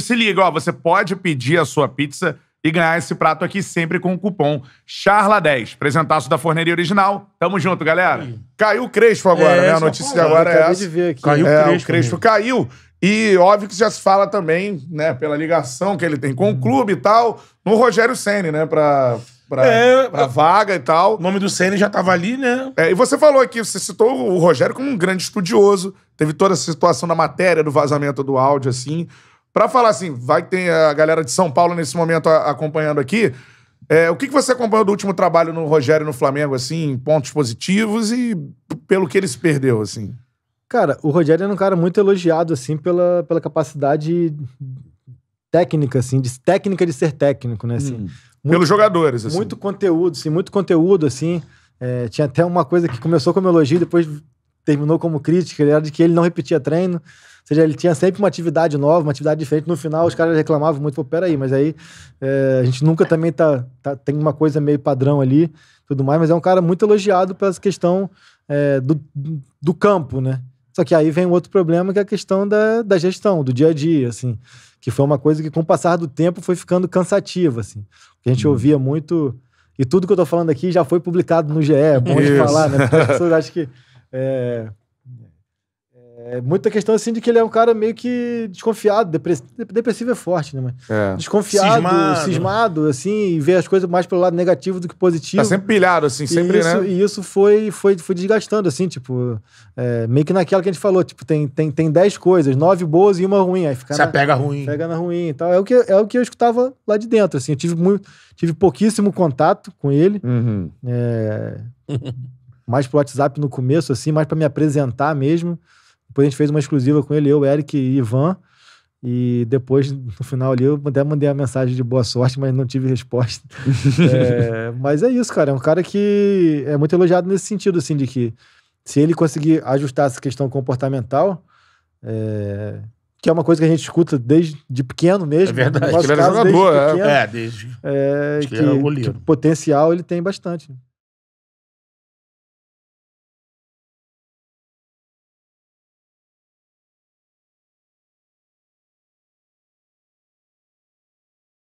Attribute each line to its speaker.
Speaker 1: se liga, ó, você pode pedir a sua pizza e ganhar esse prato aqui sempre com o cupom CHARLA10. Apresentaço da Forneria Original. Tamo junto, galera. Caiu o Crespo agora, é, né? A notícia agora é essa. Caiu é, Crespo, o Crespo. Caiu. E óbvio que já se fala também, né, pela ligação que ele tem com o hum. clube e tal, no Rogério Senni, né, pra, pra, é, pra vaga e tal. O nome do Senni já tava ali, né? É, e você falou aqui, você citou o Rogério como um grande estudioso, teve toda essa situação da matéria, do vazamento do áudio, assim para falar assim, vai que tem a galera de São Paulo nesse momento a, acompanhando aqui. É, o que, que você acompanhou do último trabalho no Rogério no Flamengo, assim, pontos positivos e pelo que ele se perdeu,
Speaker 2: assim? Cara, o Rogério é um cara muito elogiado, assim, pela, pela capacidade técnica, assim, de, técnica de ser técnico, né? Assim, hum. Pelos jogadores, assim. Muito conteúdo, assim, muito conteúdo, assim. É, tinha até uma coisa que começou como elogio, depois terminou como crítica era de que ele não repetia treino. Ou seja, ele tinha sempre uma atividade nova, uma atividade diferente. No final, os caras reclamavam muito, pô, peraí, mas aí é, a gente nunca também tá, tá, tem uma coisa meio padrão ali, tudo mais, mas é um cara muito elogiado pela questão é, do, do campo, né? Só que aí vem outro problema, que é a questão da, da gestão, do dia a dia, assim, que foi uma coisa que com o passar do tempo foi ficando cansativa, assim. A gente hum. ouvia muito... E tudo que eu tô falando aqui já foi publicado no GE, é bom de falar, né? Porque as pessoas acham que é, é, é, muita questão assim de que ele é um cara meio que desconfiado, depressivo, depressivo é forte, né? Mas é. Desconfiado, cismado. cismado. assim, e vê as coisas mais pelo lado negativo do que positivo. Tá sempre pilhado, assim, sempre, e isso, né? E isso foi, foi, foi desgastando, assim, tipo, é, meio que naquela que a gente falou, tipo, tem 10 tem, tem dez coisas, nove boas e uma ruim. Aí fica Você na, pega ruim. Pega na ruim e tal. É o, que, é o que eu escutava lá de dentro, assim. Eu tive, muito, tive pouquíssimo contato com ele. Uhum. É, mais pro WhatsApp no começo, assim, mais para me apresentar mesmo. Depois a gente fez uma exclusiva com ele, eu, Eric e Ivan. E depois, no final ali, eu até mandei a mensagem de boa sorte, mas não tive resposta. é, mas é isso, cara. É um cara que é muito elogiado nesse sentido, assim, de que se ele conseguir ajustar essa questão comportamental, é, que é uma coisa que a gente escuta desde de pequeno mesmo. É verdade, no nosso que ele era é caso, jogador, desde é. pequeno, é. é, desde. É, que, que, que potencial ele tem bastante.